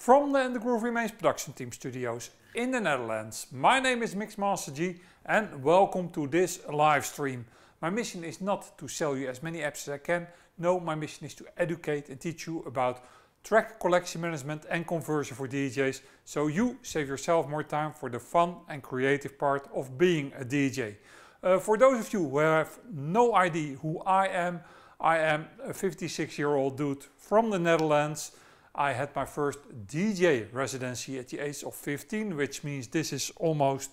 from the And the Groove Remains production team studios in the Netherlands. My name is Mixmaster G and welcome to this live stream. My mission is not to sell you as many apps as I can. No, my mission is to educate and teach you about track collection management and conversion for DJs so you save yourself more time for the fun and creative part of being a DJ. Uh, for those of you who have no idea who I am, I am a 56 year old dude from the Netherlands I had my first DJ residency at the age of 15, which means this is almost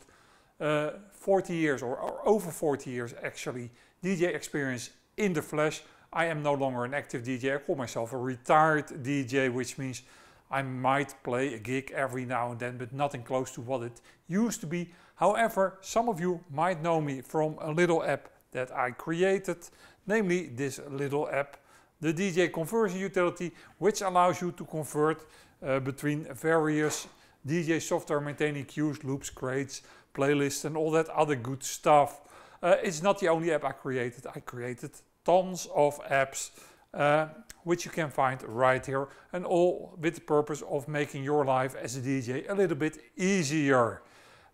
uh, 40 years or, or, over 40 years actually DJ experience in the flesh. I am no longer an active DJ. I call myself a retired DJ, which means I might play a gig every now and then, but nothing close to what it used to be. However, some of you might know me from a little app that I created, namely this little app the DJ conversion utility, which allows you to convert uh, between various DJ software maintaining queues, loops, crates, playlists and all that other good stuff. Uh, it's not the only app I created. I created tons of apps uh, which you can find right here and all with the purpose of making your life as a DJ a little bit easier.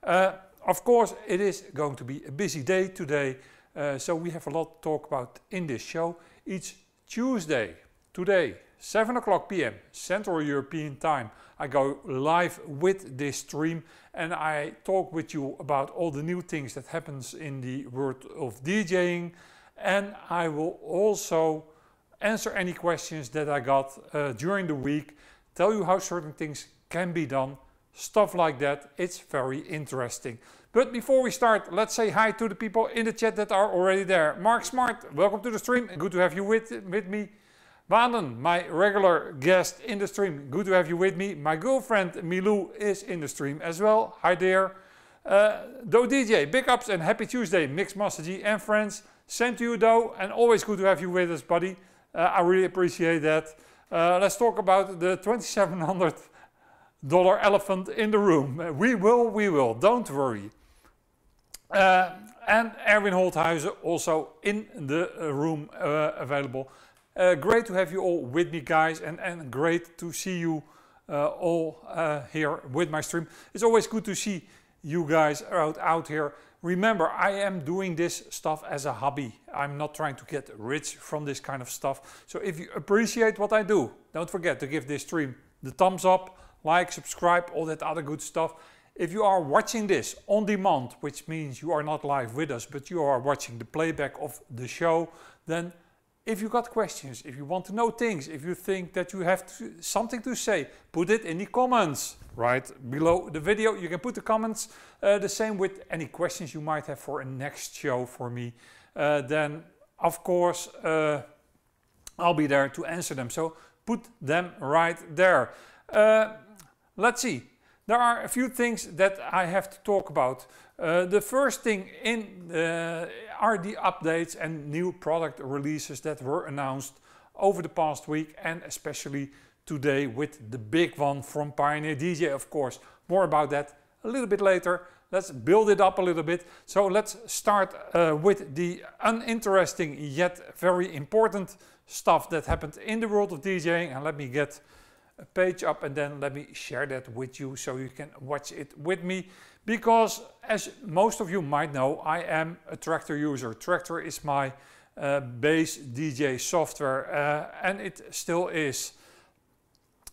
Uh, of course it is going to be a busy day today uh, so we have a lot to talk about in this show. Each Tuesday, today, 7 o'clock p.m. Central European time, I go live with this stream and I talk with you about all the new things that happens in the world of DJing and I will also answer any questions that I got uh, during the week, tell you how certain things can be done, stuff like that. It's very interesting. But before we start, let's say hi to the people in the chat that are already there. Mark Smart, welcome to the stream. Good to have you with, with me. Wanen, my regular guest in the stream. Good to have you with me. My girlfriend Milou is in the stream as well. Hi there. Uh, Do DJ, big ups and happy Tuesday, Mix Master G and friends. Same to you, Doe, and always good to have you with us, buddy. Uh, I really appreciate that. Uh, let's talk about the 2700 dollar elephant in the room. We will, we will, don't worry. Uh, and Erwin Holthuizen also in the uh, room uh, available. great to have you all with me, guys, and, and great to see you all here with my stream. It's always good to see you guys out, out here. Remember, I am doing this stuff as a hobby. I'm not trying to get rich from this kind of stuff. So if you appreciate what I do, don't forget to give this stream the thumbs up, like, subscribe, all that other good stuff. If you are watching this on demand, which means you are not live with us, but you are watching the playback of the show, then if you got questions, if you want to know things, if you think that you have to, something to say, put it in the comments right below the video. You can put the comments uh, the same with any questions you might have for a next show for me. Uh, then, of course, uh, I'll be there to answer them. So put them right there. Uh, let's see there are a few things that I have to talk about. Uh, the first thing in uh, are the updates and new product releases that were announced over the past week and especially today with the big one from Pioneer DJ, of course. More about that a little bit later. Let's build it up a little bit. So let's start uh, with the uninteresting yet very important stuff that happened in the world of DJing. And let me get page up and then let me share that with you so you can watch it with me because as most of you might know I am a Tractor user. Tractor is my uh, base DJ software uh, and it still is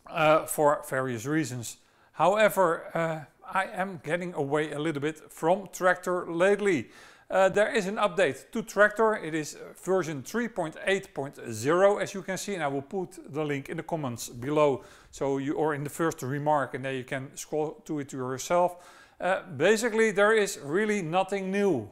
uh, for various reasons. However uh, I am getting away a little bit from Tractor lately. Uh, there is an update to Tractor. It is uh, version 3.8.0 as you can see and I will put the link in the comments below so you or in the first remark and then you can scroll to it yourself. Uh, basically there is really nothing new.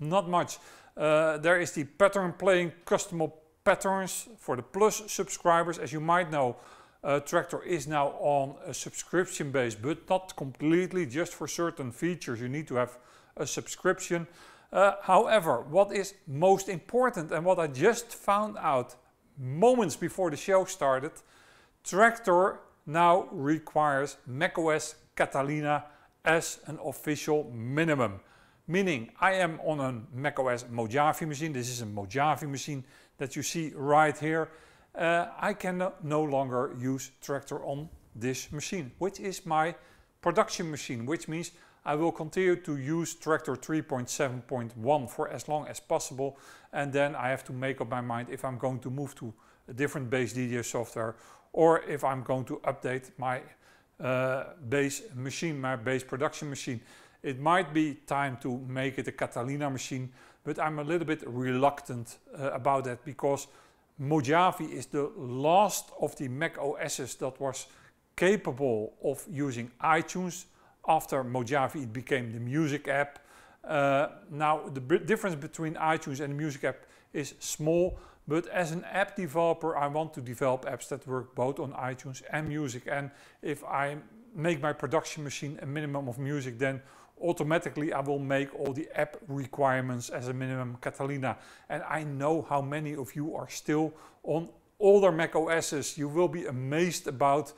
Not much. Uh, there is the pattern playing custom patterns for the plus subscribers. As you might know uh, Tractor is now on a subscription base but not completely just for certain features. You need to have a subscription. Uh, however, what is most important and what I just found out moments before the show started, Tractor now requires macOS Catalina as an official minimum. Meaning I am on a macOS Mojave machine. This is a Mojave machine that you see right here. Uh, I can no longer use Tractor on this machine, which is my production machine, which means I will continue to use Tractor 3.7.1 for as long as possible. And then I have to make up my mind if I'm going to move to a different base DDS software or if I'm going to update my uh, base machine, my base production machine. It might be time to make it a Catalina machine, but I'm a little bit reluctant uh, about that because Mojave is the last of the Mac OSs that was capable of using iTunes after Mojave, it became the music app. Uh, now, the difference between iTunes and the music app is small, but as an app developer, I want to develop apps that work both on iTunes and music. And if I make my production machine a minimum of music, then automatically I will make all the app requirements as a minimum Catalina. And I know how many of you are still on older Mac OSs. You will be amazed about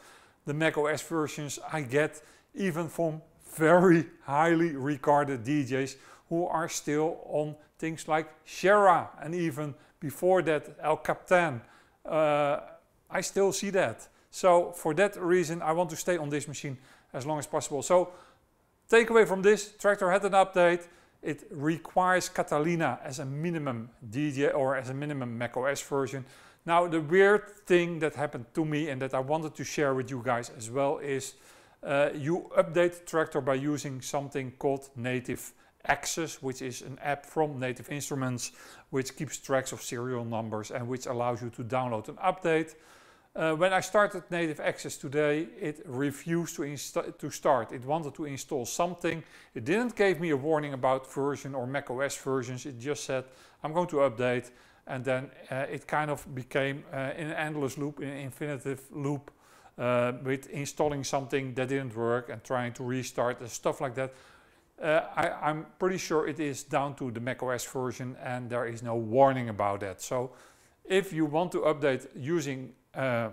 the Mac OS versions I get even from very highly regarded DJs who are still on things like Shara and even before that El Capitan. Uh, I still see that. So for that reason, I want to stay on this machine as long as possible. So takeaway from this, Tractor had an update. It requires Catalina as a minimum DJ or as a minimum macOS version. Now the weird thing that happened to me and that I wanted to share with you guys as well is uh, you update Tractor by using something called Native Access, which is an app from Native Instruments, which keeps tracks of serial numbers and which allows you to download an update. Uh, when I started Native Access today, it refused to, to start. It wanted to install something. It didn't give me a warning about version or macOS versions. It just said, I'm going to update. And then uh, it kind of became uh, an endless loop, an infinitive loop uh, with installing something that didn't work and trying to restart and stuff like that. Uh, I, am pretty sure it is down to the macOS version and there is no warning about that. So if you want to update using uh,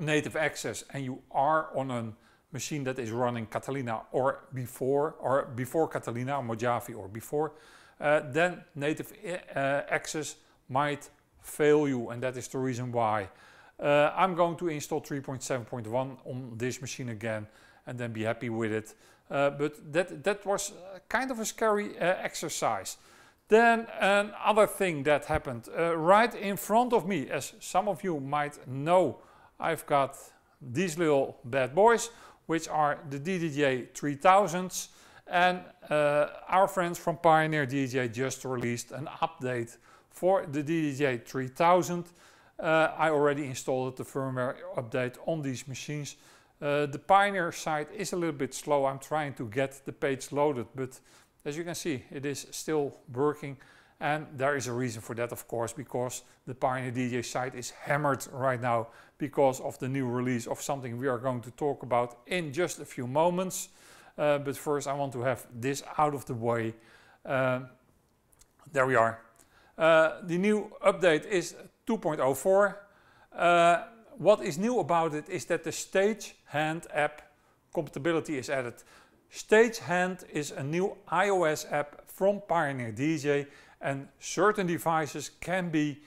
native access and you are on a machine that is running Catalina or before, or before Catalina, Mojave or before, uh, then native uh, access might fail you and that is the reason why. Uh, I'm going to install 3.7.1 on this machine again and then be happy with it. Uh, but that, that was uh, kind of a scary uh, exercise. Then another thing that happened uh, right in front of me, as some of you might know, I've got these little bad boys, which are the DDJ 3000s. And uh, our friends from Pioneer DJ just released an update for the DDJ 3000. Uh, I already installed the firmware update on these machines. Uh, the Pioneer side is a little bit slow. I'm trying to get the page loaded, but as you can see, it is still working. And there is a reason for that, of course, because the Pioneer DJ site is hammered right now because of the new release of something we are going to talk about in just a few moments. Uh, but first, I want to have this out of the way. Uh, there we are. Uh, the new update is 2.04. Uh, what is new about it is that the StageHand app compatibility is added. StageHand is a new iOS app from Pioneer DJ and certain devices can be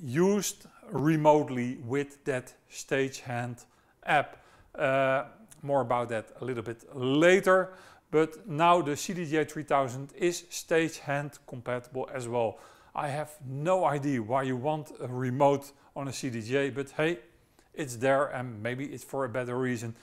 used remotely with that StageHand app. Uh, more about that a little bit later. But now the CDJ3000 is StageHand compatible as well. I have no idea why you want a remote on a CDJ, but hey, it's there and maybe it's for a better reason.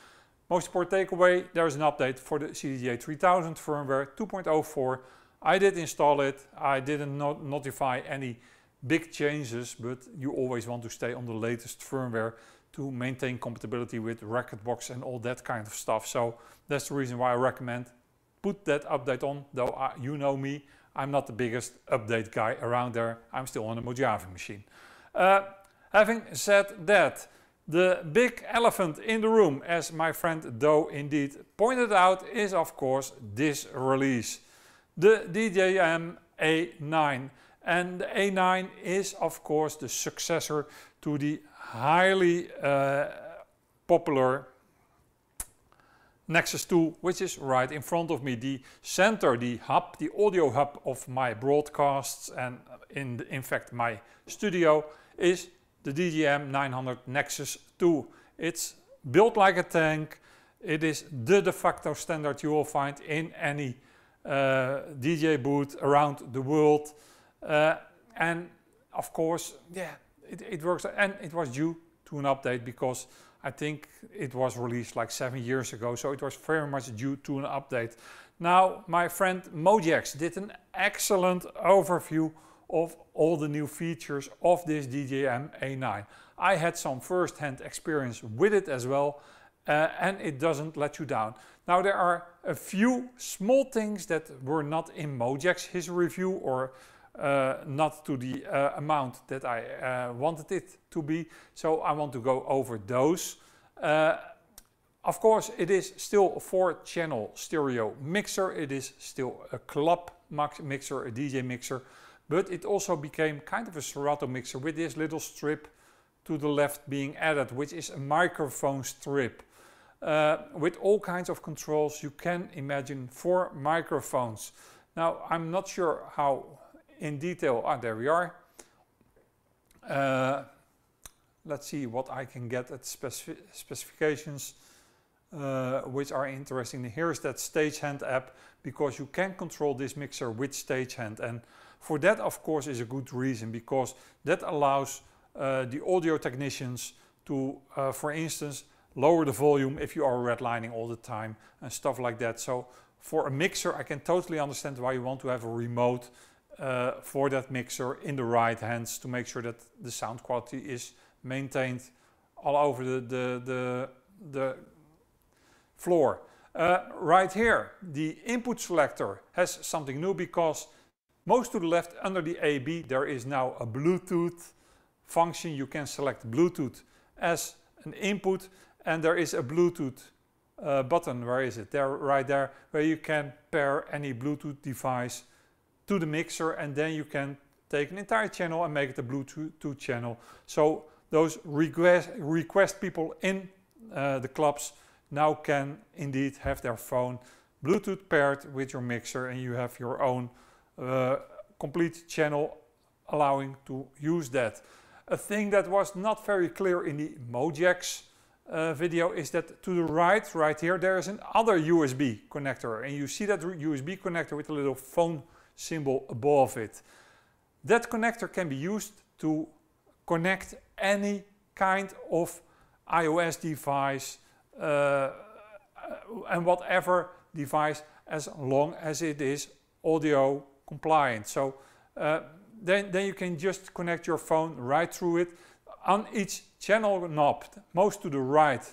Most important takeaway, there's an update for the CDJ 3000 firmware 2.04. I did install it. I didn't not notify any big changes, but you always want to stay on the latest firmware to maintain compatibility with Recordbox and all that kind of stuff. So that's the reason why I recommend put that update on, though I, uh, you know me, I'm not the biggest update guy around there. I'm still on a Mojave machine. Uh, having said that, the big elephant in the room, as my friend Doe indeed pointed out, is of course this release. The DJM A9. And the A9 is of course the successor to the highly uh, popular Nexus 2, which is right in front of me, the center, the hub, the audio hub of my broadcasts and uh, in, in fact my studio is the DGM 900 Nexus 2. It's built like a tank. It is the de facto standard you will find in any uh, DJ booth around the world. Uh, and of course, yeah, it, it works. And it was due to an update because I think it was released like seven years ago, so it was very much due to an update. Now, my friend Mojax did an excellent overview of all the new features of this DJM A9. I had some first-hand experience with it as well, uh, and it doesn't let you down. Now, there are a few small things that were not in Mojex, his review, or uh, not to the uh, amount that I uh, wanted it to be. So I want to go over those. Uh, of course, it is still a four channel stereo mixer. It is still a club mixer, a DJ mixer, but it also became kind of a Serato mixer with this little strip to the left being added, which is a microphone strip. Uh, with all kinds of controls, you can imagine four microphones. Now, I'm not sure how in detail. Ah, there we are. Uh, let's see what I can get at specif specifications uh, which are interesting. Here is that Stagehand app because you can control this mixer with Stagehand and for that of course is a good reason because that allows uh, the audio technicians to uh, for instance lower the volume if you are redlining all the time and stuff like that. So for a mixer I can totally understand why you want to have a remote uh, for that mixer in the right hands to make sure that the sound quality is maintained all over the, the, the, the floor. Uh, right here, the input selector has something new because most to the left under the AB there is now a Bluetooth function. You can select Bluetooth as an input and there is a Bluetooth uh, button, where is it? There, right there, where you can pair any Bluetooth device to the mixer and then you can take an entire channel and make it a Bluetooth channel. So those request, request people in uh, the clubs now can indeed have their phone Bluetooth paired with your mixer and you have your own uh, complete channel allowing to use that. A thing that was not very clear in the Mojex uh, video is that to the right, right here, there is an other USB connector and you see that USB connector with a little phone symbol above it. That connector can be used to connect any kind of iOS device uh, and whatever device as long as it is audio compliant. So uh, then, then you can just connect your phone right through it. On each channel knob, most to the right,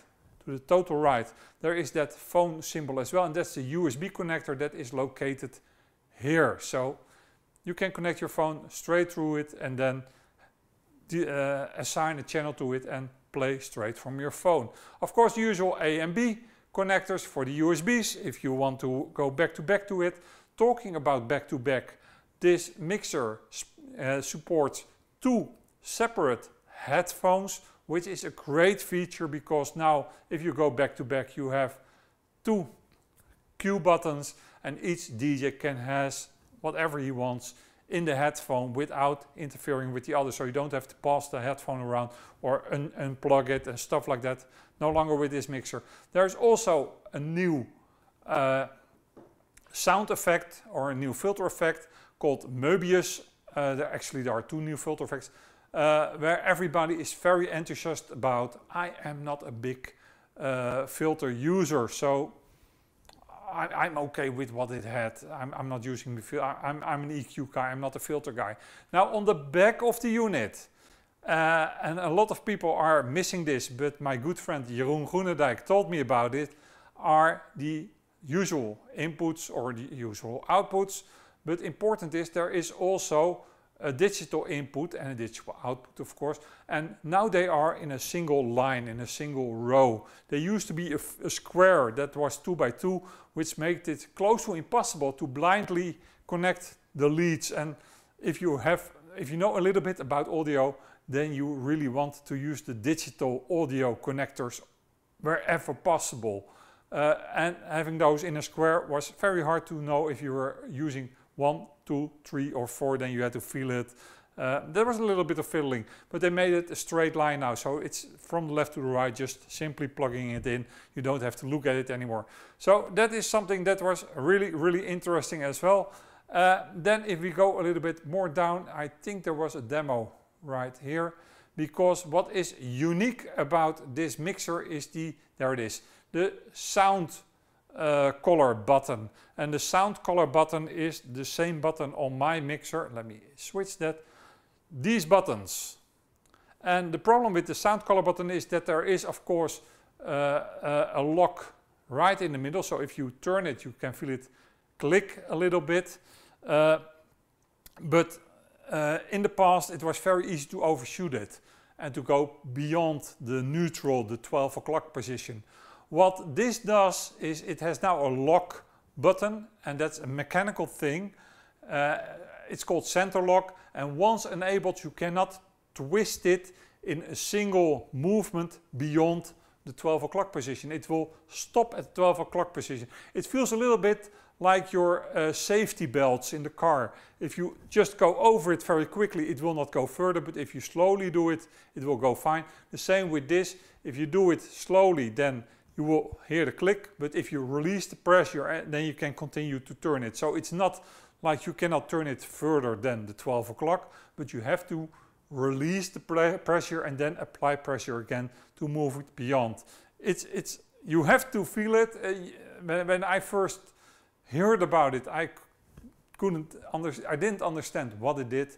to the total right, there is that phone symbol as well. And that's the USB connector that is located here. So you can connect your phone straight through it and then uh, assign a channel to it and play straight from your phone. Of course, usual A and B connectors for the USBs if you want to go back to back to it. Talking about back to back, this mixer uh, supports two separate headphones, which is a great feature because now if you go back to back, you have two cue buttons and each DJ can has whatever he wants in the headphone without interfering with the other. So you don't have to pass the headphone around or un unplug it and stuff like that. No longer with this mixer. There's also a new uh, sound effect or a new filter effect called Möbius. Uh, there actually there are two new filter effects uh, where everybody is very enthusiastic about. I am not a big uh, filter user, so I, am okay with what it had. I'm, I'm not using the filter. I'm, I'm an EQ guy. I'm not a filter guy. Now on the back of the unit, uh, and a lot of people are missing this, but my good friend Jeroen Groenendijk told me about it, are the usual inputs or the usual outputs. But important is there is also a digital input and a digital output of course and now they are in a single line in a single row they used to be a, a square that was two by two which made it close to impossible to blindly connect the leads and if you have if you know a little bit about audio then you really want to use the digital audio connectors wherever possible uh, and having those in a square was very hard to know if you were using one two, three or four, then you had to feel it. Uh, there was a little bit of fiddling, but they made it a straight line now. So it's from the left to the right, just simply plugging it in. You don't have to look at it anymore. So that is something that was really, really interesting as well. Uh, then if we go a little bit more down, I think there was a demo right here. Because what is unique about this mixer is the, there it is, the sound uh, color button. And the sound color button is the same button on my mixer. Let me switch that. These buttons. And the problem with the sound color button is that there is, of course, uh, a lock right in the middle. So if you turn it, you can feel it click a little bit. Uh, but uh, in the past, it was very easy to overshoot it and to go beyond the neutral, the 12 o'clock position. What this does is it has now a lock button and that's a mechanical thing. Uh, it's called center lock and once enabled you cannot twist it in a single movement beyond the 12 o'clock position. It will stop at 12 o'clock position. It feels a little bit like your uh, safety belts in the car. If you just go over it very quickly, it will not go further, but if you slowly do it, it will go fine. The same with this, if you do it slowly, then you will hear the click, but if you release the pressure, then you can continue to turn it. So it's not like you cannot turn it further than the 12 o'clock, but you have to release the pressure and then apply pressure again to move it beyond. It's, it's, you have to feel it. Uh, when, I first heard about it, I couldn't under, I didn't understand what it did.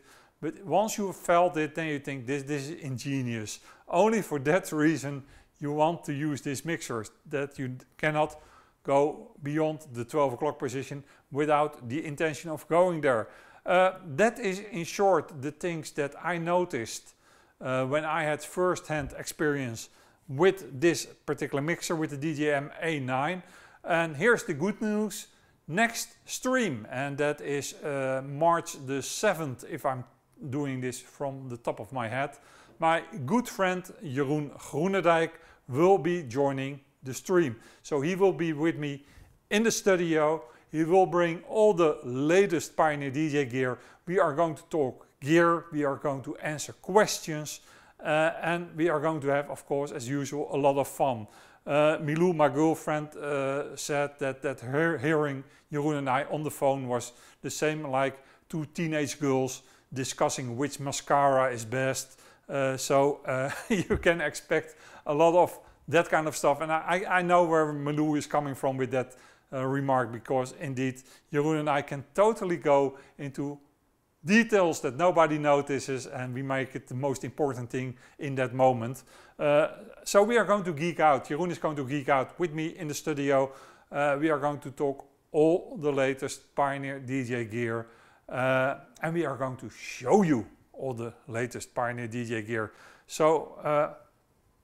But once you felt it, then you think this, this is ingenious. Only for that reason you want to use this mixer, that you cannot go beyond the 12 o'clock position without the intention of going there. Uh, that is in short the things that I noticed uh, when I had first-hand experience with this particular mixer with the DJM A9. And here's the good news, next stream, and that is uh, March the 7th, if I'm doing this from the top of my head. My good friend Jeroen Groenendijk will be joining the stream. So he will be with me in the studio. He will bring all the latest Pioneer DJ gear. We are going to talk gear. We are going to answer questions. Uh, and we are going to have, of course, as usual, a lot of fun. Uh, Milou, my girlfriend, uh, said that, that her hearing Jeroen and I on the phone was the same like two teenage girls discussing which mascara is best uh, so uh, you can expect a lot of that kind of stuff. And I, I know where Malou is coming from with that uh, remark because indeed Jeroen and I can totally go into details that nobody notices and we make it the most important thing in that moment. Uh, so we are going to geek out. Jeroen is going to geek out with me in the studio. Uh, we are going to talk all the latest Pioneer DJ gear and we are going to show you all the latest Pioneer DJ gear. So uh,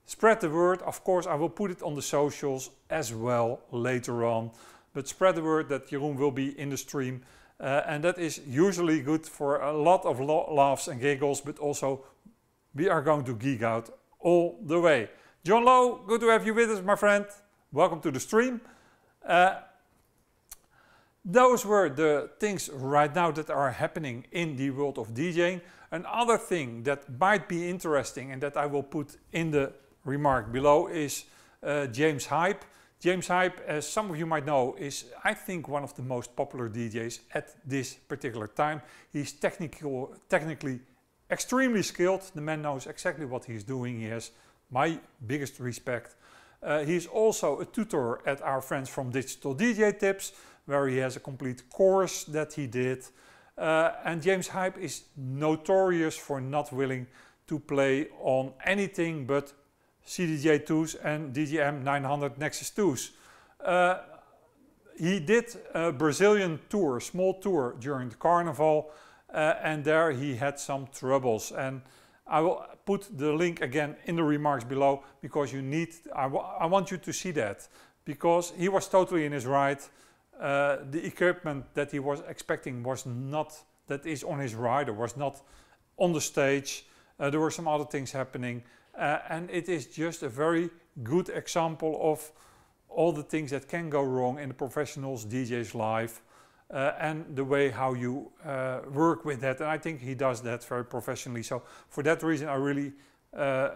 spread the word. Of course, I will put it on the socials as well later on. But spread the word that Jeroen will be in the stream. Uh, and that is usually good for a lot of laughs and giggles, but also we are going to geek out all the way. John Lowe, good to have you with us, my friend. Welcome to the stream. Uh, those were the things right now that are happening in the world of DJing. Another thing that might be interesting and that I will put in the remark below is uh, James Hype. James Hype, as some of you might know, is I think one of the most popular DJs at this particular time. He's technical, technically extremely skilled. The man knows exactly what he's doing. He has my biggest respect. Uh, he's also a tutor at our friends from Digital DJ Tips where he has a complete course that he did. Uh, and James Hype is notorious for not willing to play on anything but CDJ2s and DGM 900 Nexus 2s. Uh, he did a Brazilian tour, a small tour during the carnival, uh, and there he had some troubles. And I will put the link again in the remarks below because you need, I, I want you to see that because he was totally in his right. Uh, the equipment that he was expecting was not that is on his rider was not on the stage. Uh, there were some other things happening, uh, and it is just a very good example of all the things that can go wrong in a professionals DJ's life uh, and the way how you uh, work with that. And I think he does that very professionally. So for that reason, I really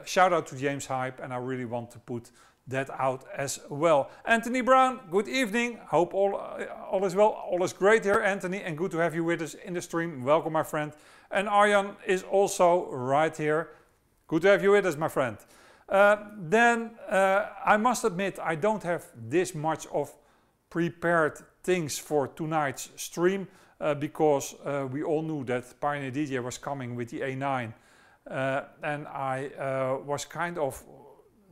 shout out to James Hype, and I really want to put that out as well. Anthony Brown, good evening. Hope all, uh, all is well. All is great here, Anthony, and good to have you with us in the stream. Welcome, my friend. And Arjan is also right here. Good to have you with us, my friend. Uh, then uh, I must admit, I don't have this much of prepared things for tonight's stream uh, because uh, we all knew that Pioneer DJ was coming with the A9. Uh, and I was kind of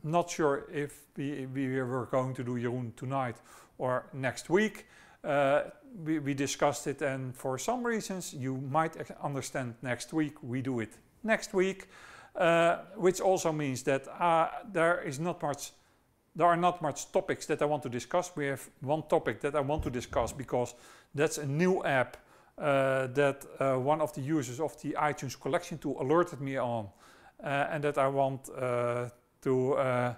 not sure if we, we were going to do Jeroen tonight or next week. Uh, we, we discussed it and for some reasons you might understand next week we do it next week. Uh, which also means that uh, there is not much there are not much topics that I want to discuss. We have one topic that I want to discuss because that's a new app uh, that uh, one of the users of the iTunes collection tool alerted me on uh, and that I want uh, to, uh,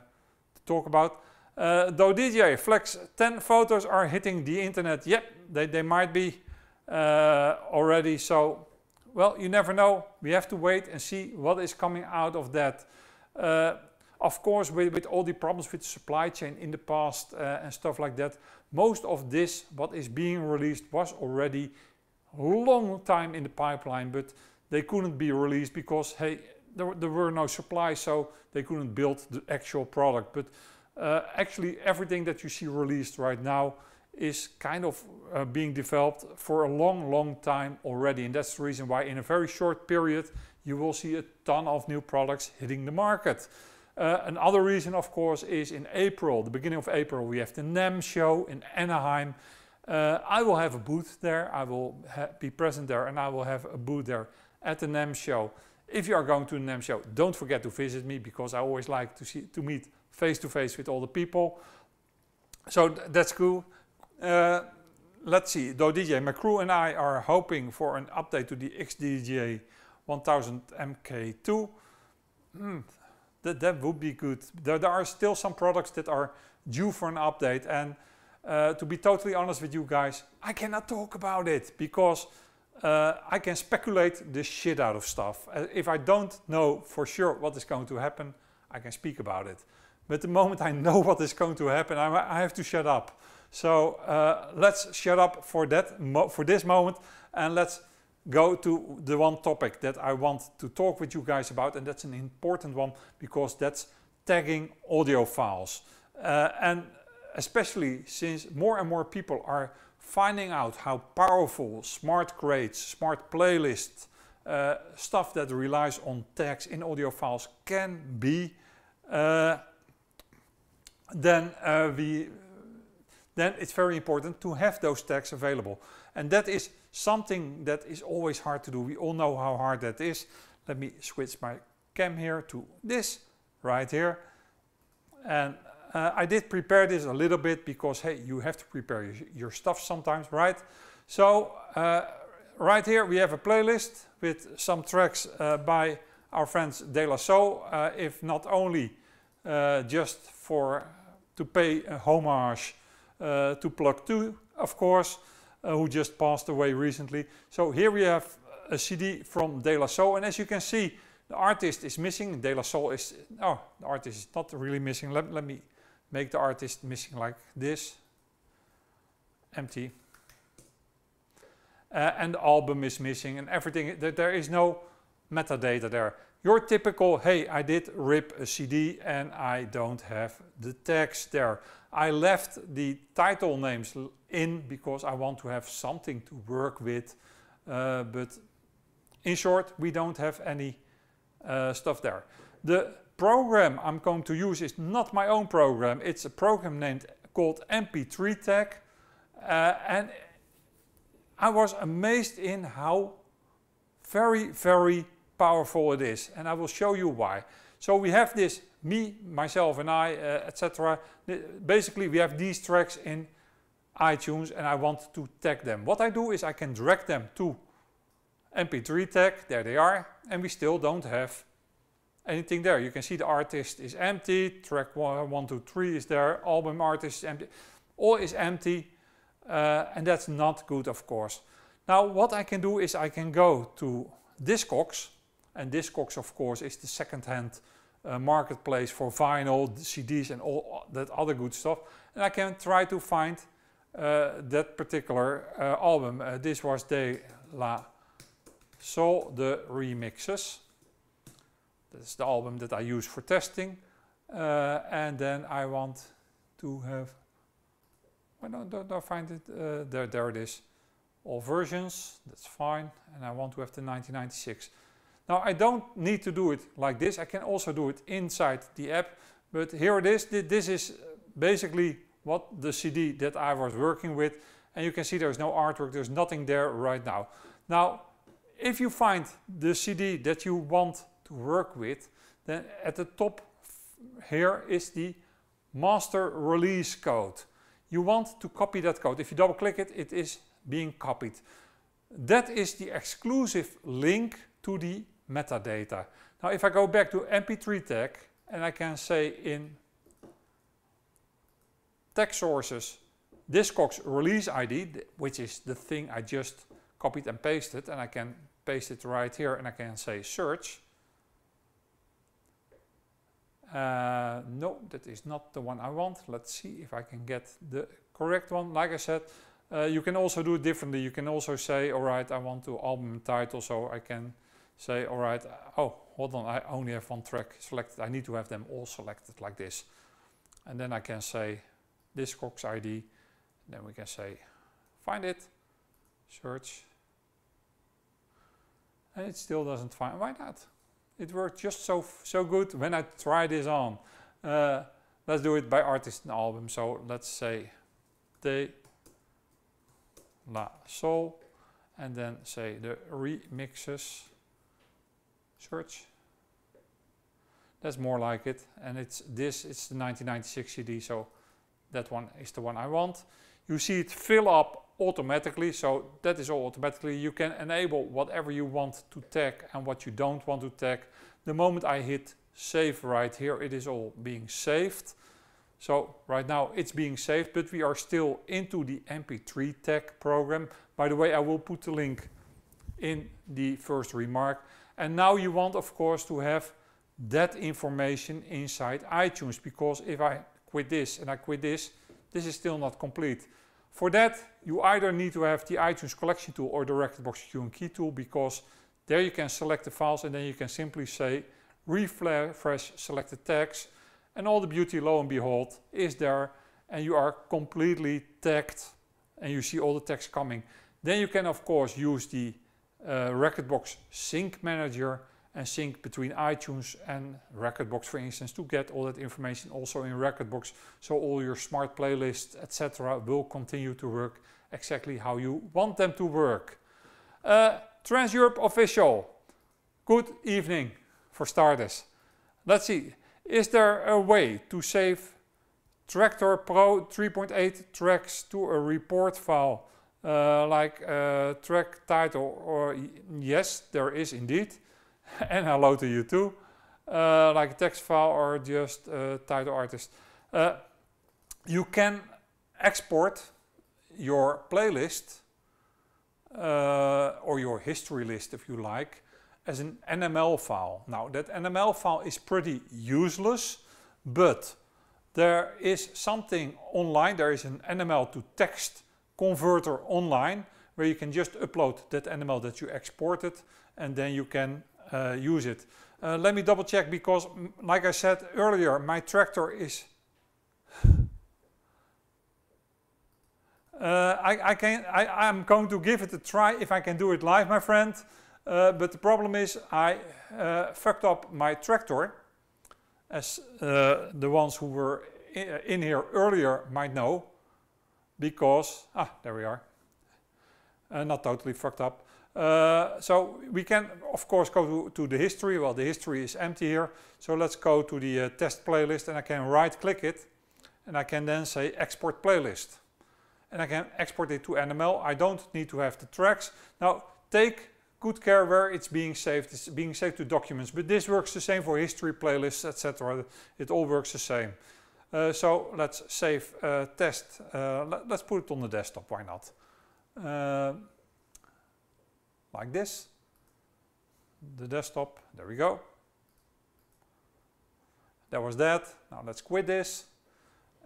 to talk about. Uh, though DJ Flex 10 photos are hitting the internet, yep, they, they might be uh, already. So, well, you never know. We have to wait and see what is coming out of that. Uh, of course, with, with all the problems with the supply chain in the past uh, and stuff like that, most of this, what is being released, was already long time in the pipeline, but they couldn't be released because, hey, there, there were no supplies, so they couldn't build the actual product. But uh, actually, everything that you see released right now is kind of uh, being developed for a long, long time already. And that's the reason why in a very short period, you will see a ton of new products hitting the market. Uh, another reason, of course, is in April, the beginning of April, we have the NAM show in Anaheim. Uh, I will have a booth there. I will be present there and I will have a booth there at the NAM show. If you are going to the NAM show, don't forget to visit me because I always like to see to meet face to face with all the people. So th that's cool. Uh, let's see. Though DJ McCrew and I are hoping for an update to the XDJ 1000 MK2. Mm, that, that would be good. There, there are still some products that are due for an update. And uh, to be totally honest with you guys, I cannot talk about it because uh, I can speculate the shit out of stuff. Uh, if I don't know for sure what is going to happen, I can speak about it. But the moment I know what is going to happen, I, I have to shut up. So uh, let's shut up for that for this moment and let's go to the one topic that I want to talk with you guys about and that's an important one because that's tagging audio files. Uh, and especially since more and more people are finding out how powerful smart grades, smart playlists, uh, stuff that relies on tags in audio files can be, uh, then uh, we then it's very important to have those tags available. And that is something that is always hard to do. We all know how hard that is. Let me switch my cam here to this right here. And uh, I did prepare this a little bit because, hey, you have to prepare your, your stuff sometimes, right? So uh, right here we have a playlist with some tracks uh, by our friends De La Soul, uh, if not only uh, just for to pay homage uh, to Plug 2, of course, who just passed away recently. So here we have a CD from De La Soul, and as you can see, the artist is missing. De La Soul is, oh, the artist is not really missing. Let, let me make the artist missing like this, empty. Uh, and album is missing and everything, there is no metadata there. Your typical, hey, I did rip a CD and I don't have the text there. I left the title names in because I want to have something to work with. Uh, but in short, we don't have any uh, stuff there. The program I'm going to use is not my own program. It's a program named called MP3 Tag. Uh, and I was amazed in how very, very powerful it is. And I will show you why. So we have this, me, myself and I, uh, etc. Basically, we have these tracks in iTunes and I want to tag them. What I do is I can drag them to MP3 tag, there they are, and we still don't have anything there. You can see the artist is empty, track one, one two, three is there, album artist is empty, all is empty, uh, and that's not good, of course. Now, what I can do is I can go to Discogs, and Discogs, of course, is the second-hand uh, marketplace for vinyl, CDs, and all uh, that other good stuff. And I can try to find uh, that particular uh, album. Uh, this was De La Soul, the remixes. That's the album that I use for testing. Uh, and then I want to have, I don't, don't, don't find it, uh, there, there it is. All versions, that's fine. And I want to have the 1996. Now I don't need to do it like this. I can also do it inside the app. But here it is. This is basically what the CD that I was working with. And you can see there's no artwork. There's nothing there right now. Now, if you find the CD that you want to work with, then at the top here is the master release code. You want to copy that code. If you double click it, it is being copied. That is the exclusive link to the metadata. Now if I go back to mp3 tag and I can say in tag sources Discogs release ID, which is the thing I just copied and pasted, and I can paste it right here and I can say search. Uh, no, that is not the one I want. Let's see if I can get the correct one. Like I said, uh, you can also do it differently. You can also say, all right, I want to album title, so I can say, all right, uh, oh, hold on, I only have one track selected. I need to have them all selected like this. And then I can say Discogs ID. Then we can say, find it, search. And it still doesn't find, why not? it worked just so, so good when I try this on. Uh, let's do it by artist and album. So let's say De La Soul and then say the remixes search. That's more like it. And it's this, it's the 1996 CD, so that one is the one I want. You see it fill up automatically. So that is all automatically. You can enable whatever you want to tag and what you don't want to tag. The moment I hit save right here, it is all being saved. So right now it's being saved, but we are still into the MP3 tag program. By the way, I will put the link in the first remark. And now you want, of course, to have that information inside iTunes, because if I quit this and I quit this, this is still not complete. For that, you either need to have the iTunes collection tool or the Recordbox Q and Key tool because there you can select the files and then you can simply say refresh selected tags and all the beauty, lo and behold, is there and you are completely tagged and you see all the tags coming. Then you can of course use the uh, Recordbox Sync Manager and sync between iTunes and Recordbox, for instance, to get all that information also in Recordbox. So all your smart playlists, etc., will continue to work exactly how you want them to work. Uh, Europe official, good evening for starters. Let's see, is there a way to save Tractor Pro 3.8 tracks to a report file? Uh, like uh, track title or yes there is indeed and hello to you too, uh, like a text file or just a eh, title artist. Uh, you can export your playlist uh, or your history list if you like as an NML file. Now that NML file is pretty useless, but there is something online, there is an NML to text converter online where you can just upload that NML that you exported and then you can uh, use it. Uh, let me double check because, like I said earlier, my tractor is Uh, I, I, can, I, am going to give it a try if I can do it live, my friend. Uh, but the problem is I uh, fucked up my tractor, as uh, the ones who were in, in, here earlier might know, because, ah, there we are. not totally fucked up. Uh, so we can, of course, go to, to, the history. Well, the history is empty here. So let's go to the uh, test playlist and I can right click it. And I can then say export playlist. And I can export it to NML. I don't need to have the tracks. Now take good care where it's being saved. It's being saved to documents. But this works the same for history playlists, etc. It all works the same. Uh, so let's save uh, test. Uh, let's put it on the desktop. Why not? like this. The desktop, there we go. There was that. Now let's quit this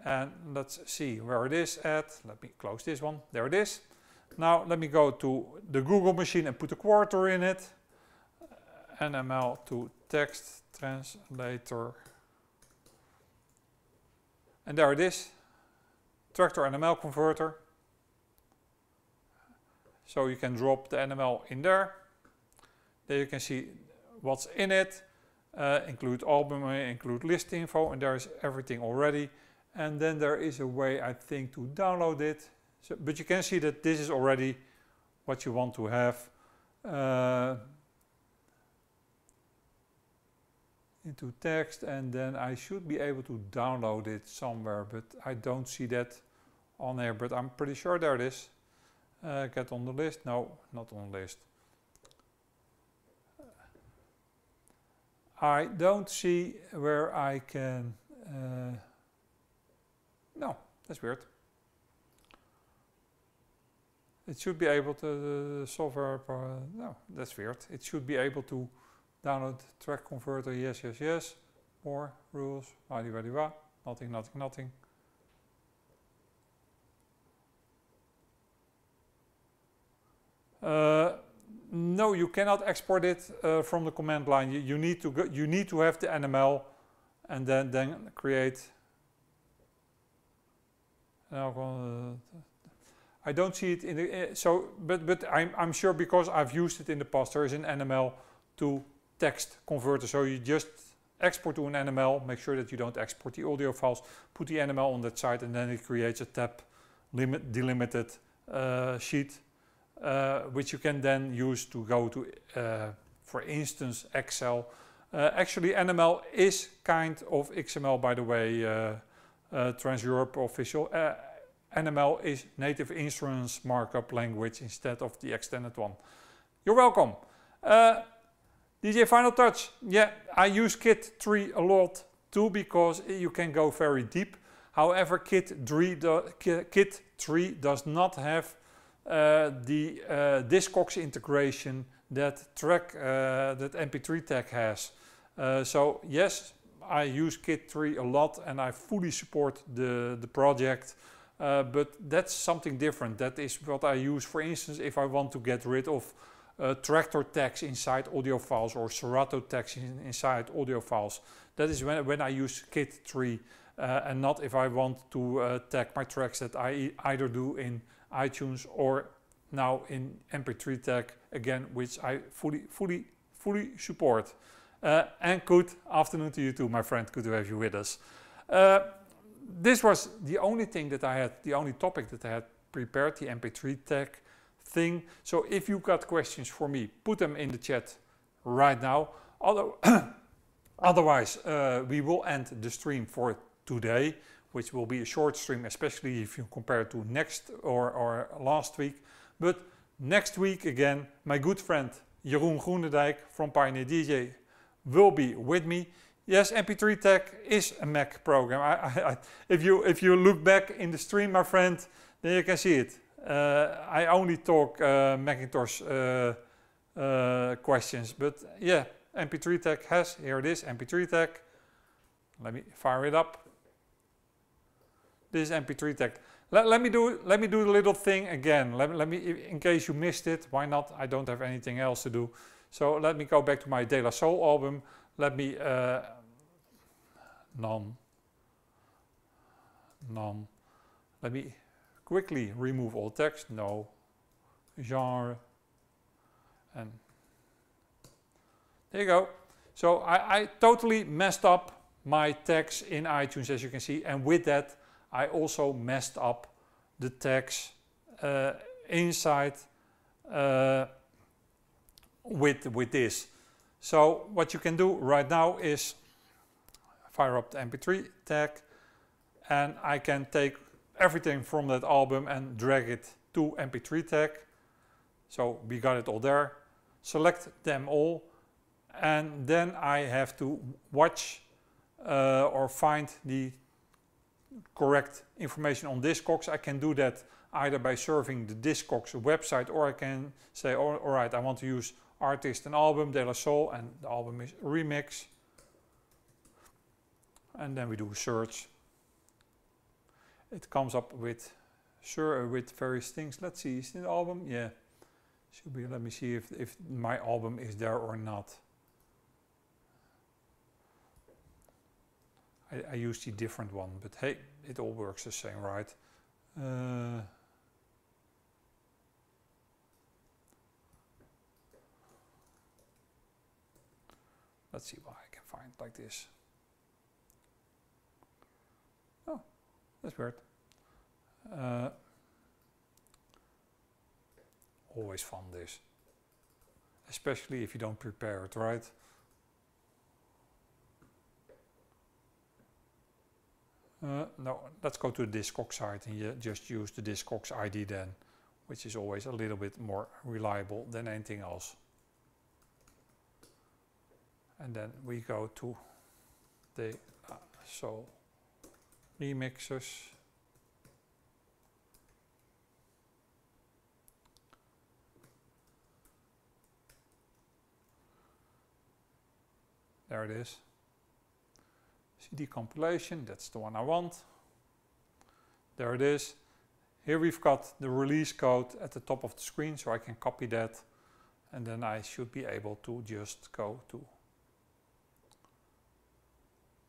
and let's see where it is at. Let me close this one. There it is. Now let me go to the Google machine and put a quarter in it. NML to text translator. And there it is. Tractor NML converter. So you can drop the NML in there. There you can see what's in it, uh, include album, uh, include list info, and there is everything already. And then there is a way, I think, to download it. So, but you can see that this is already what you want to have. Uh, into text and then I should be able to download it somewhere but I don't see that on there but I'm pretty sure there it is uh, eh, get on the list. No, not on the list. I don't see where I can... Uh, eh, no, that's weird. It should be able to, uh, software, uh, no, that's weird. It should be able to download track converter, yes, yes, yes. More rules, nothing, nothing, nothing. Uh, no, you cannot export it uh, from the command line. You, you need to go, you need to have the NML and then then create. Uh, I don't see it in the so, but but I'm I'm sure because I've used it in the past. There is an NML to text converter, so you just export to an NML. Make sure that you don't export the audio files. Put the NML on that side, and then it creates a tab limit delimited uh, sheet uh, which you can then use to go to, uh, for instance, Excel. Uh, actually, NML is kind of XML, by the way, uh, uh, Europe official. Uh, NML is native insurance markup language instead of the extended one. You're welcome. DJ Final Touch. Yeah, I use Kit 3 a lot too because you can go very deep. However, Kit 3, do, Kit 3 does not have uh, the uh, Discogs integration that track uh, that MP3 tag has. so yes, I use Kit 3 a lot and I fully support the, the project. Uh, but that's something different. That is what I use, for instance, if I want to get rid of uh, tractor tags inside audio files or Serato tags in, inside audio files. That is when, when I use Kit 3 uh, and not if I want to tag my tracks that I either do in iTunes or now in MP3 tag again, which I fully, fully, fully support. Uh, and good afternoon to you too, my friend. Good to have you with us. Uh, this was the only thing that I had, the only topic that I had prepared, the MP3 tag thing. So if you got questions for me, put them in the chat right now. Although Otherwise, uh, we will end the stream for today which will be a short stream, especially if you compare to next or, or last week. But next week again, my good friend Jeroen Groenendijk from Pioneer DJ will be with me. Yes, MP3 Tech is a Mac program. I, I, I, if, you, if you look back in the stream, my friend, then you can see it. Uh, I only talk uh, Macintosh uh, uh questions, but yeah, MP3 Tech has, here it is, MP3 Tech. Let me fire it up this MP3 tech. Let, let, me do let me do the little thing again. Let, let me in case you missed it. Why not? I don't have anything else to do. So let me go back to my De La Soul album. Let me uh, nom Let me quickly remove all text. No genre and there you go. So I, I totally messed up my text in iTunes as you can see and with that I also messed up the tags uh, inside uh, with, with this. So what you can do right now is fire up the mp3 tag and I can take everything from that album and drag it to mp3 tag. So we got it all there. Select them all and then I have to watch uh, or find the correct information on Discogs, I can do that either by serving the Discogs website or I can say, all right, I want to use artist and album, De La Soul, and the album is remix. And then we do a search. It comes up with sure with various things. Let's see, is it an album? Yeah. Should be let me see if, if my album is there or not. I, I used the different one, but hey, it all works the same, right? Uh, let's see what I can find like this. Oh, that's weird. Uh, always fun this. Especially if you don't prepare it, right? Uh, no, let's go to the discogs site, and you just use the discogs ID then, which is always a little bit more reliable than anything else. And then we go to the uh, so remixers. There it is decompilation, that's the one I want. There it is. Here we've got the release code at the top of the screen, so I can copy that. And then I should be able to just go to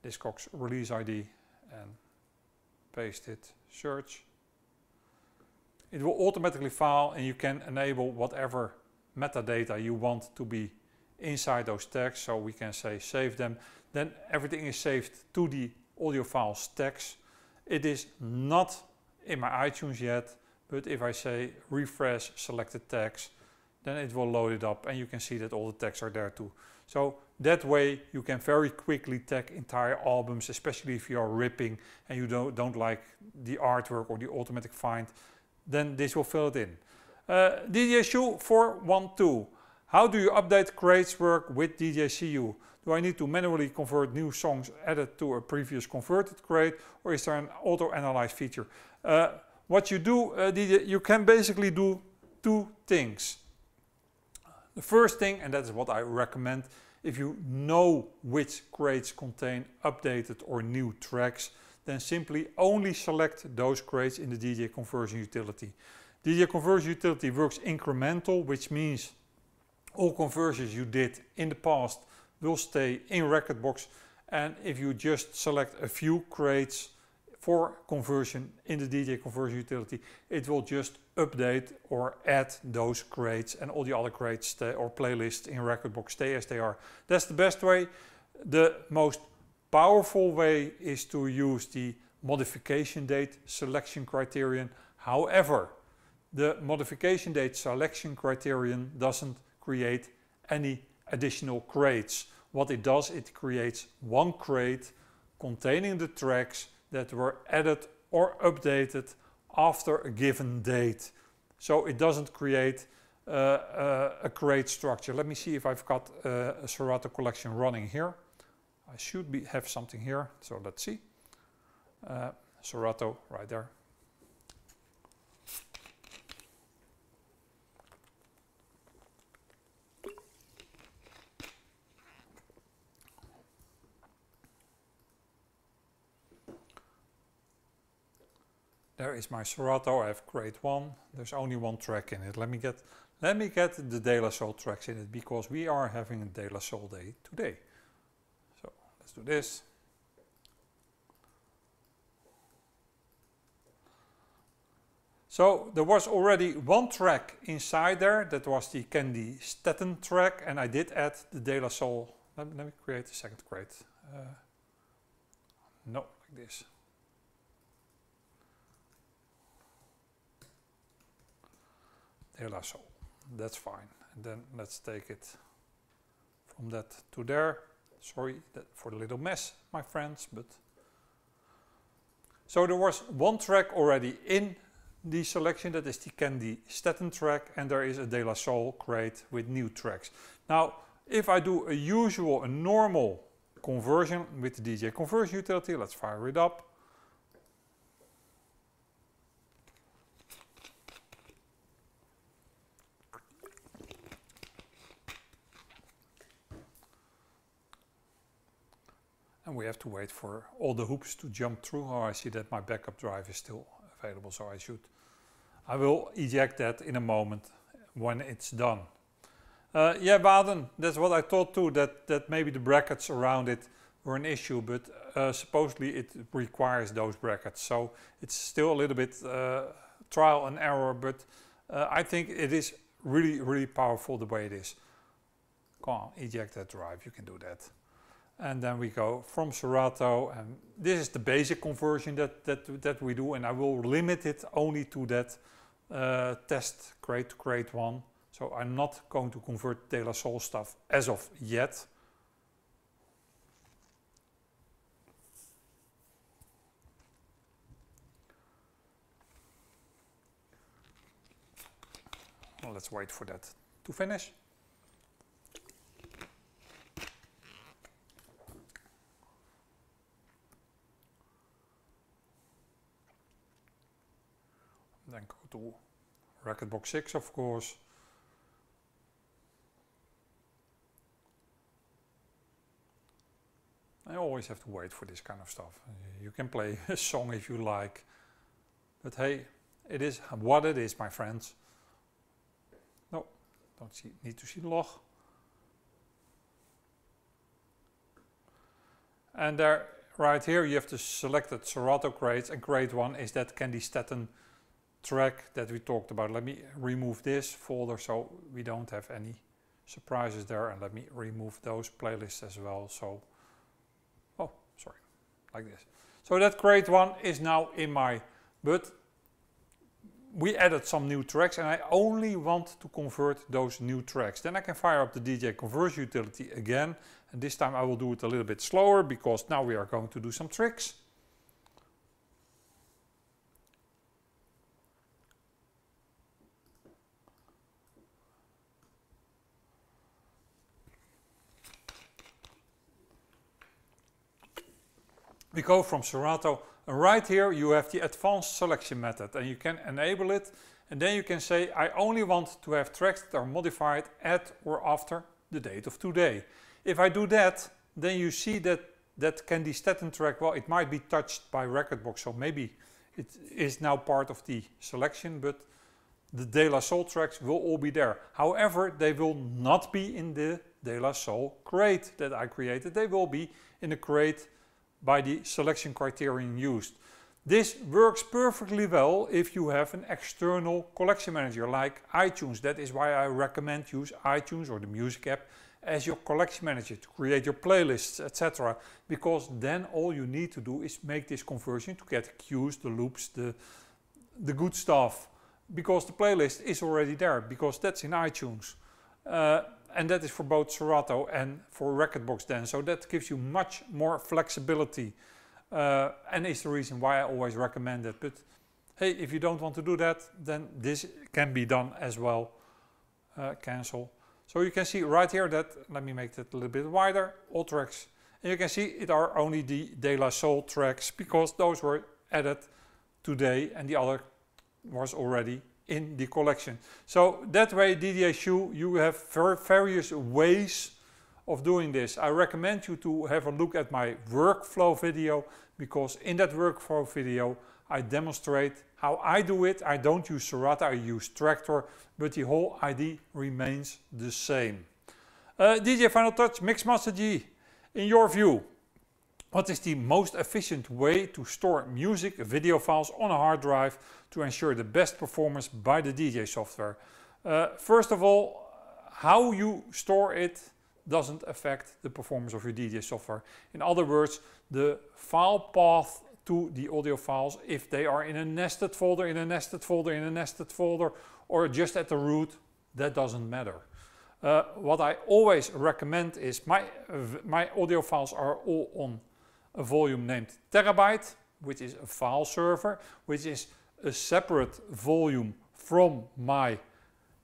Discogs release ID and paste it, search. It will automatically file and you can enable whatever metadata you want to be inside those tags. So we can say save them. Then everything is saved to the audio files tags. It is not in my iTunes yet, but if I say refresh selected tags, then it will load it up and you can see that all the tags are there too. So that way you can very quickly tag entire albums, especially if you are ripping and you don't, don't like the artwork or the automatic find, then this will fill it in. Uh, DDSU 412. How do you update Crate's work with DJCU? Do I need to manually convert new songs added to a previous converted crate or is there an auto-analyze feature? Uh, what you do, uh, DJ, you can basically do two things. The first thing, and that's what I recommend, if you know which crates contain updated or new tracks, then simply only select those crates in the DJ Conversion Utility. DJ Conversion Utility works incremental, which means all conversions you did in the past will stay in record box and if you just select a few crates for conversion in the DJ conversion utility it will just update or add those crates and all the other crates or playlists in record box stay as they are. That's the best way. The most powerful way is to use the modification date selection criterion. However, the modification date selection criterion doesn't create any additional crates. What it does, it creates one crate containing the tracks that were added or updated after a given date. So it doesn't create uh, uh a crate structure. Let me see if I've got uh, a Serato collection running here. I should be, have something here, so let's see. Uh, Serato right there. There is my Serato, I have grade 1. There's only one track in it. Let me get let me get the De La Soul tracks in it because we are having a De La Soul day today. So let's do this. So there was already one track inside there. That was the Candy Staten track. And I did add the De La Soul. Let me, let me create a second crate. Uh, no, like this. Hela That's fine. And then let's take it from that to there. Sorry for the little mess, my friends, but... So there was one track already in the selection, that is the Candy Staten track, and there is a De La Soul crate with new tracks. Now, if I do a usual, a normal conversion with the DJ conversion utility, let's fire it up. we have to wait for all the hoops to jump through. Oh, I see that my backup drive is still available, so I should. I will eject that in a moment when it's done. Uh, yeah, Baden, that's what I thought too, that, that maybe the brackets around it were an issue, but uh, supposedly it requires those brackets. So it's still a little bit uh, trial and error, but uh, I think it is really, really powerful the way it is. Come on, eject that drive, you can do that and then we go from Serato and this is the basic conversion that, that, that we do and I will limit it only to that uh, test grade to grade 1. So I'm not going to convert De La Soul stuff as of yet. Well, let's wait for that to finish. and go to 6 of course. I always have to wait for this kind of stuff. You can play a song if you like, but hey, it is what it is, my friends. No, don't see, need to see the log. And there, right here, you have the selected Serato grades, and grade 1 is that Candy Staten track that we talked about. Let me remove this folder so we don't have any surprises there and let me remove those playlists as well. So, oh, sorry, like this. So that great one is now in my, but we added some new tracks and I only want to convert those new tracks. Then I can fire up the DJ Convert utility again. And this time I will do it a little bit slower because now we are going to do some tricks. go from Serato. And right here you have the advanced selection method and you can enable it. And then you can say, I only want to have tracks that are modified at or after the date of today. If I do that, then you see that that Candy Staten track, well, it might be touched by Recordbox. So maybe it is now part of the selection, but the De La Soul tracks will all be there. However, they will not be in the De La Soul crate that I created. They will be in the crate by the selection criterion used. This works perfectly well if you have an external collection manager like iTunes. That is why I recommend use iTunes or the music app as your collection manager to create your playlists, etc. Because then all you need to do is make this conversion to get the cues, the loops, the, the good stuff. Because the playlist is already there, because that's in iTunes. Uh, and that is for both Serato and for Recordbox then. So that gives you much more flexibility uh, and is the reason why I always recommend it. But hey, if you don't want to do that, then this can be done as well. Uh, cancel. So you can see right here that, let me make that a little bit wider, all tracks. And you can see it are only the De La Soul tracks because those were added today and the other was already in the collection. So that way DDSU, you have various ways of doing this. I recommend you to have a look at my workflow video because in that workflow video I demonstrate how I do it. I don't use Serata, I use Tractor, but the whole idea remains the same. Uh, DJ Final Touch, Mixmaster G, in your view, what is the most efficient way to store music video files on a hard drive to ensure the best performance by the DJ software? Uh, first of all, how you store it doesn't affect the performance of your DJ software. In other words, the file path to the audio files, if they are in a nested folder, in a nested folder, in a nested folder, or just at the root, that doesn't matter. Uh, what I always recommend is my, my audio files are all on a volume named terabyte, which is a file server, which is a separate volume from my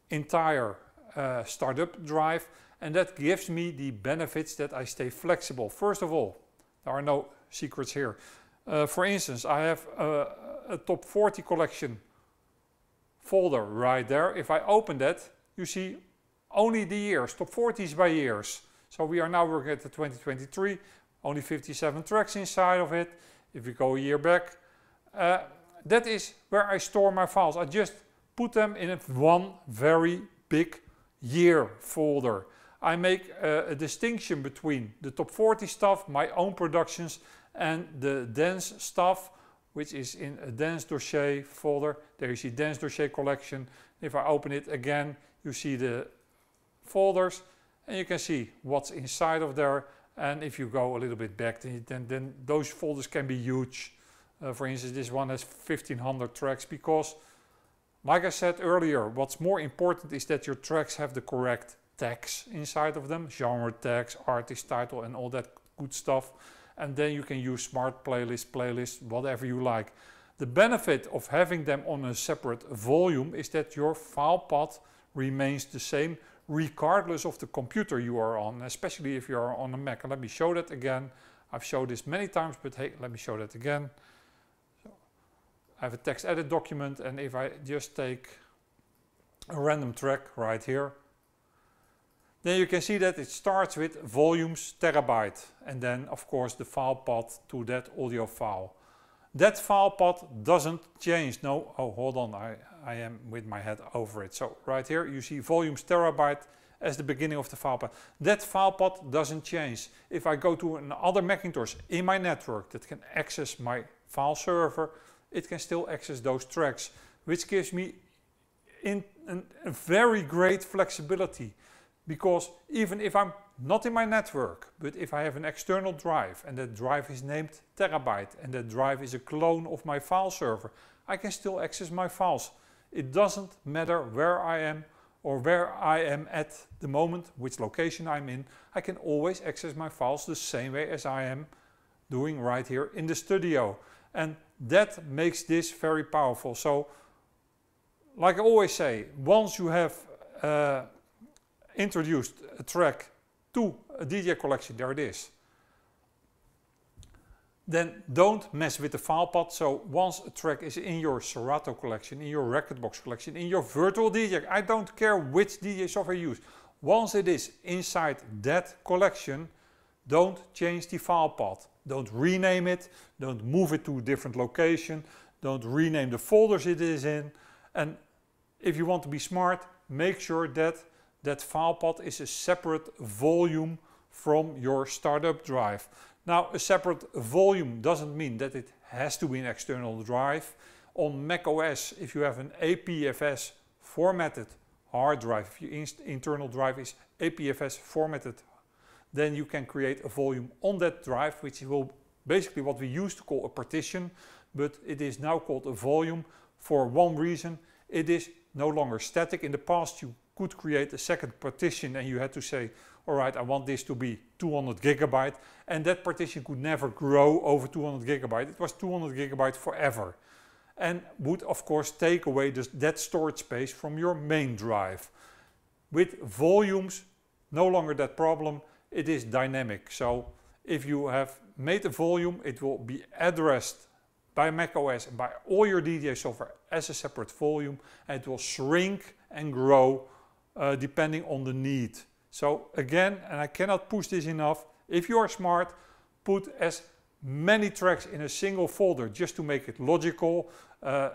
entire uh, startup drive. And that gives me the benefits that I stay flexible. First of all, there are no secrets here. Uh, for instance, I have a, a top 40 collection folder right there. If I open that, you see only the years, top 40s by years. So we are now working at the 2023, only 57 tracks inside of it. If we go a year back, uh, that is where I store my files. I just put them in one very big year folder. I make a, eh, a distinction between the top 40 stuff, my own productions, and the dance stuff, which is in a dance dossier folder. There you see dance dossier collection. If I open it again, you see the folders and you can see what's inside of there and if you go a little bit back, then, then, then those folders can be huge. Uh, for instance, this one has 1500 tracks because, like I said earlier, what's more important is that your tracks have the correct tags inside of them, genre tags, artist title and all that good stuff. And then you can use smart playlist, playlist, whatever you like. The benefit of having them on a separate volume is that your file path remains the same regardless of the computer you are on, especially if you are on a Mac. And let me show that again. I've showed this many times, but hey, let me show that again. So I have a text edit document, and if I just take a random track right here, then you can see that it starts with volumes terabyte and then of course the file path to that audio file. That file path doesn't change. No, oh hold on, I I am with my head over it. So right here you see volumes terabyte as the beginning of the file path. That file path doesn't change. If I go to another Macintosh in my network that can access my file server, it can still access those tracks, which gives me in, in, a very great flexibility. Because even if I'm not in my network, but if I have an external drive and that drive is named terabyte and that drive is a clone of my file server, I can still access my files. It doesn't matter where I am or where I am at the moment, which location I'm in, I can always access my files the same way as I am doing right here in the studio. And that makes this very powerful. So, like I always say, once you have uh, introduced a track to a DJ collection, there it is then don't mess with the file path. So once a track is in your Serato collection, in your record box collection, in your virtual DJ, I don't care which DJ software you use. Once it is inside that collection, don't change the file path. Don't rename it, don't move it to a different location, don't rename the folders it is in. And if you want to be smart, make sure that that file path is a separate volume from your startup drive. Now a separate volume doesn't mean that it has to be an external drive. On macOS, if you have an APFS formatted hard drive, if your internal drive is APFS formatted, then you can create a volume on that drive, which will basically what we used to call a partition, but it is now called a volume for one reason. It is no longer static. In the past, you could create a second partition and you had to say, all right, I want this to be 200 gigabyte. And that partition could never grow over 200 gigabyte. It was 200 gigabyte forever. And would of course take away this, that storage space from your main drive. With volumes, no longer that problem. It is dynamic. So if you have made a volume, it will be addressed by macOS and by all your DDA software as a separate volume and it will shrink and grow uh, depending on the need. So again, and I cannot push this enough, if you are smart, put as many tracks in a single folder just to make it logical. Uh,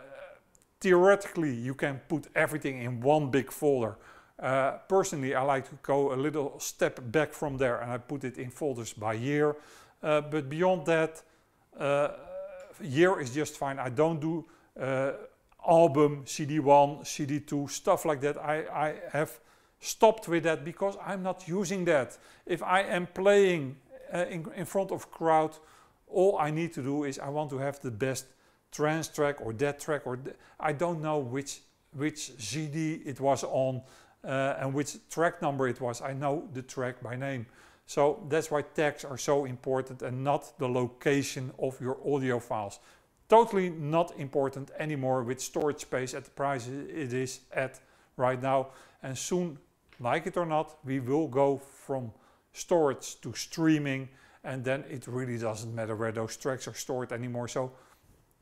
theoretically, you can put everything in one big folder. Uh, personally, I like to go a little step back from there and I put it in folders by year. Uh, but beyond that, uh, year is just fine. I don't do uh, album, CD1, CD2, stuff like that. I, I have stopped with that because I'm not using that. If I am playing uh, in, in front of crowd, all I need to do is I want to have the best trance track or that track or I don't know which which GD it was on uh, and which track number it was. I know the track by name. So that's why tags are so important and not the location of your audio files. Totally not important anymore with storage space at the price it is at right now. And soon like it or not, we will go from storage to streaming and then it really doesn't matter where those tracks are stored anymore. So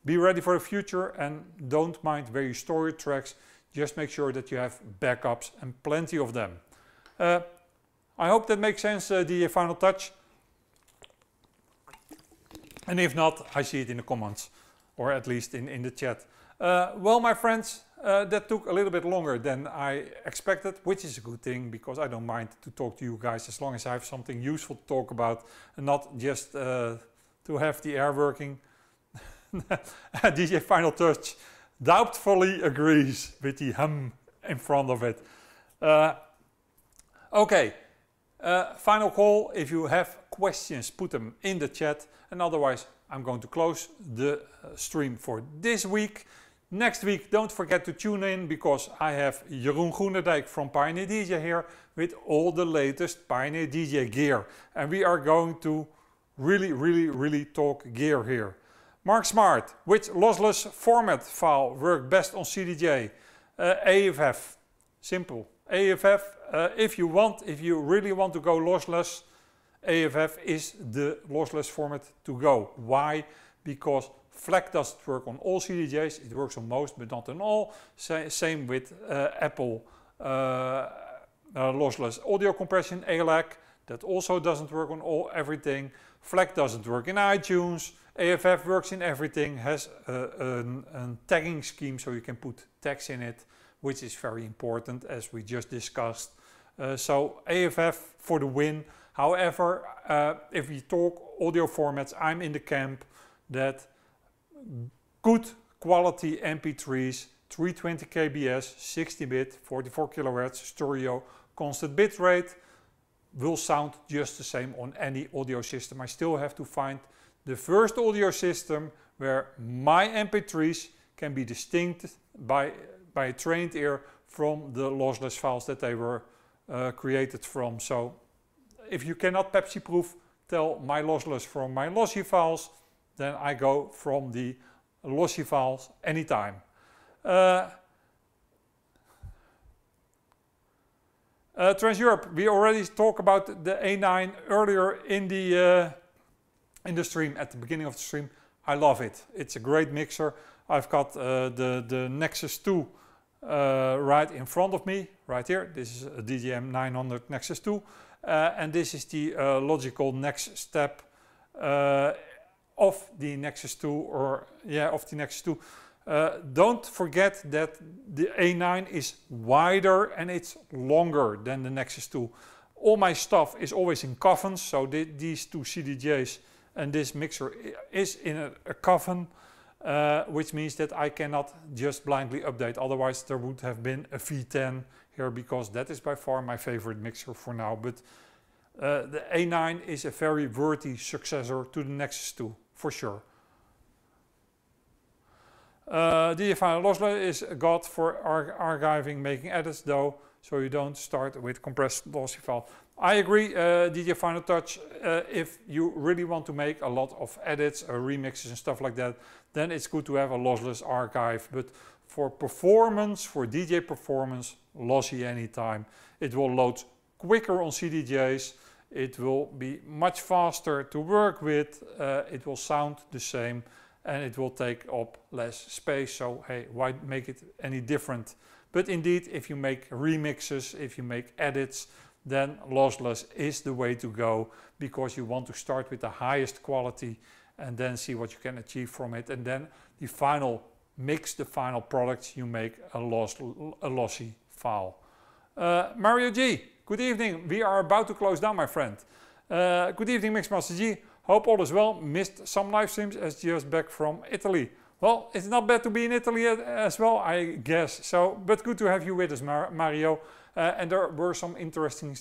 be ready for the future and don't mind where you store your tracks. Just make sure that you have backups and plenty of them. Uh, I hope that makes sense, uh, the final touch. And if not, I see it in the comments or at least in, in the chat. Uh, well, my friends, uh, that took a little bit longer than I expected, which is a good thing because I don't mind to talk to you guys as long as I have something useful to talk about and not just uh, to have the air working. DJ Final Touch doubtfully agrees with the hum in front of it. Uh, okay, uh, final call. If you have questions, put them in the chat. And otherwise, I'm going to close the uh, stream for this week. Next week, don't forget to tune in because I have Jeroen Groenendijk from Pioneer DJ here with all the latest Pioneer DJ gear. And we are going to really, really, really talk gear here. Mark Smart, which lossless format file work best on CDJ? Uh, AFF, simple. AFF, uh, if you want, if you really want to go lossless, AFF is the lossless format to go. Why? Because FLAC doesn't work on all CDJs, it works on most, but not on all. Sa same with uh, Apple uh, uh lossless audio compression, ALAC, that also doesn't work on all everything. FLAC doesn't work in iTunes. AFF works in everything, has a, a, a, tagging scheme so you can put tags in it, which is very important as we just discussed. Uh, so AFF for the win. However, uh, if we talk audio formats, I'm in the camp that good quality MP3s, 320 kbs, 60-bit, 44 kHz stereo, constant bitrate will sound just the same on any audio system. I still have to find the first audio system where my MP3s can be distinct by, by a trained ear from the lossless files that they were uh, created from. So if you cannot Pepsi proof, tell my lossless from my lossy files then I go from the lossy files anytime. Uh, uh, Europe, we already talked about the A9 earlier in the, uh, in the stream, at the beginning of the stream. I love it. It's a great mixer. I've got uh, the, the Nexus 2 uh, right in front of me, right here. This is a DGM 900 Nexus 2. Uh, and this is the uh, logical next step uh, of the Nexus 2 or yeah of the Nexus 2. Uh, don't forget that the A9 is wider and it's longer than the Nexus 2. All my stuff is always in coffins, so th these two CDJs and this mixer is in a, a uh, which means that I cannot just blindly update. Otherwise there would have been a V10 here because that is by far my favorite mixer for now. But uh, the A9 is a very worthy successor to the Nexus 2 for sure. Uh, DFI Lossless is a god for ar archiving, making edits though, so you don't start with compressed lossy file. I agree, uh, DJI Final Touch, uh, if you really want to make a lot of edits or uh, remixes and stuff like that, then it's good to have a lossless archive. But for performance, for DJ performance, lossy anytime. It will load quicker on CDJs it will be much faster to work with, uh, it will sound the same and it will take up less space. So hey, why make it any different? But indeed, if you make remixes, if you make edits, then lossless is the way to go because you want to start with the highest quality and then see what you can achieve from it. And then the final mix, the final product, you make a, loss, a lossy file. Uh, Mario G. Good evening. We are about to close down, my friend. Uh, good evening, Mixmaster G. Hope all is well. Missed some live streams as just back from Italy. Well, it's not bad to be in Italy as well, I guess. So, but good to have you with us, Mario. Uh, and there were some interesting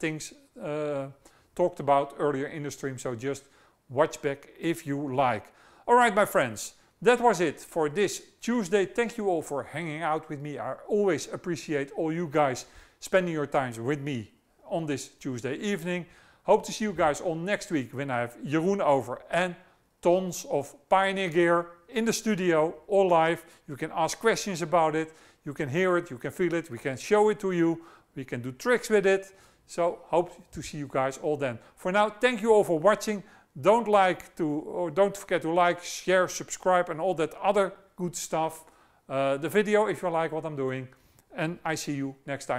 things uh, talked about earlier in the stream. So just watch back if you like. All right, my friends. That was it for this Tuesday. Thank you all for hanging out with me. I always appreciate all you guys spending your time with me on this Tuesday evening. Hope to see you guys on next week when I have Jeroen over and tons of Pioneer gear in the studio all live. You can ask questions about it. You can hear it. You can feel it. We can show it to you. We can do tricks with it. So hope to see you guys all then. For now, thank you all for watching. Don't like to, or don't forget to like, share, subscribe, and all that other good stuff. Uh, the video if you like what I'm doing. And I see you next time.